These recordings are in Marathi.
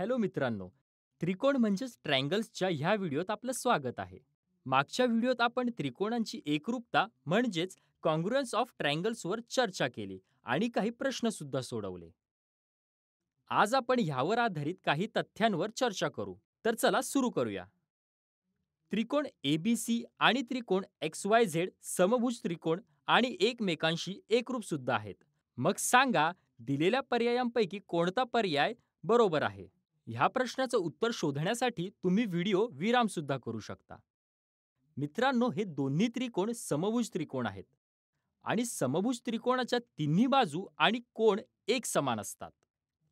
हॅलो मित्रांनो त्रिकोण म्हणजेच ट्रँगल्सच्या ह्या व्हिडिओत आपलं स्वागत आहे मागच्या व्हिडिओत आपण त्रिकोणांची एकरूपता म्हणजेच कॉन्ग्रुएन्स ऑफ ट्रँगल्सवर चर्चा केली आणि काही प्रश्नसुद्धा सोडवले आज आपण ह्यावर आधारित काही तथ्यांवर चर्चा करू तर चला सुरू करूया त्रिकोण एबीसी आणि त्रिकोण एक्स वाय झेड समभुज त्रिकोण आणि एकमेकांशी एकरूप सुद्धा आहेत मग सांगा दिलेल्या पर्यायांपैकी कोणता पर्याय बरोबर आहे ह्या प्रश्नाचं उत्तर शोधण्यासाठी तुम्ही व्हिडिओ विरामसुद्धा करू शकता मित्रांनो हे दोन्ही त्रिकोण समभुज त्रिकोण आहेत आणि समभुज त्रिकोणाच्या तिन्ही बाजू आणि कोण एक समान असतात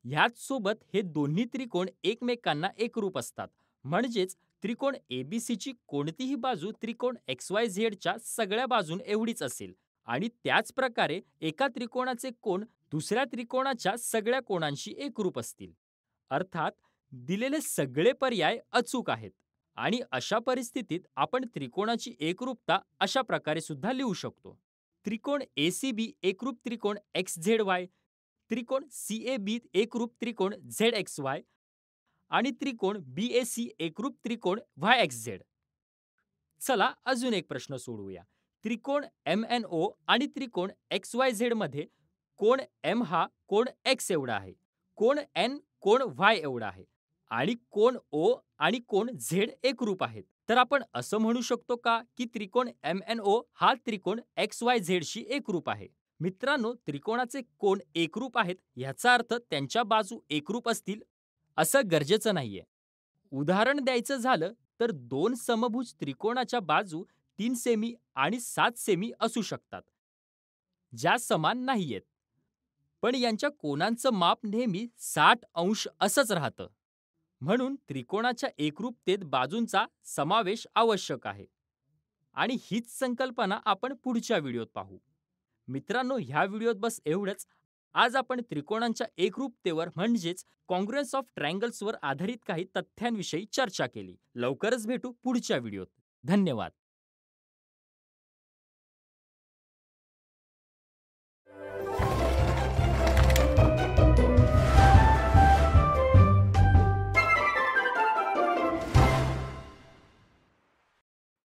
ह्याचसोबत सोबत हे दोन्ही त्रिकोण एकमेकांना एकरूप असतात म्हणजेच त्रिकोण एबीसीची कोणतीही बाजू त्रिकोण एक्स वाय झेडच्या सगळ्या बाजून एवढीच असेल आणि त्याच प्रकारे एका त्रिकोणाचे कोण दुसऱ्या त्रिकोणाच्या सगळ्या कोणांशी एकरूप असतील अर्थात दिलेले सगळे पर्याय अचूक आहेत आणि अशा परिस्थितीत आपण त्रिकोणाची एकरूपता अशा प्रकारे सुद्धा लिहू शकतो त्रिकोण एसीबी एकरूप त्रिकोण एक्स झेड वाय त्रिकोण सी ए बी एकरूप त्रिकोण झेड एक्स वाय आणि त्रिकोण बी ए सी एकरूप त्रिकोण व्हाय एक्स झेड चला अजून एक प्रश्न सोडवूया त्रिकोण एम एन ओ आणि त्रिकोण एक्स वाय झेडमध्ये कोण एम हा कोण एक्स एवढा आहे कोण एन कोण व्हाय एवढा आहे आणि कोण ओ आणि कोण झेड एक रूप आहेत तर आपण असं म्हणू शकतो का की त्रिकोण एम एन ओ हा त्रिकोण एक्स वाय झेडशी रूप आहे मित्रांनो त्रिकोणाचे कोण एकरूप आहेत ह्याचा अर्थ त्यांच्या बाजू एकरूप असतील असं गरजेचं नाहीये उदाहरण द्यायचं झालं तर दोन समभुज त्रिकोणाच्या बाजू तीन सेमी आणि सात सेमी असू शकतात ज्या समान नाहीयेत पण यांच्या कोणांचं माप नेहमी साठ अंश असंच राहतं म्हणून त्रिकोणाच्या एकरूपतेत बाजूंचा समावेश आवश्यक आहे आणि हीच संकल्पना आपण पुढच्या व्हिडिओत पाहू मित्रांनो ह्या व्हिडिओत बस एवढंच आज आपण त्रिकोणांच्या एकरूपतेवर म्हणजेच कॉन्ग्रुएन्स ऑफ ट्रँगल्सवर आधारित काही तथ्यांविषयी चर्चा केली लवकरच भेटू पुढच्या व्हिडिओत धन्यवाद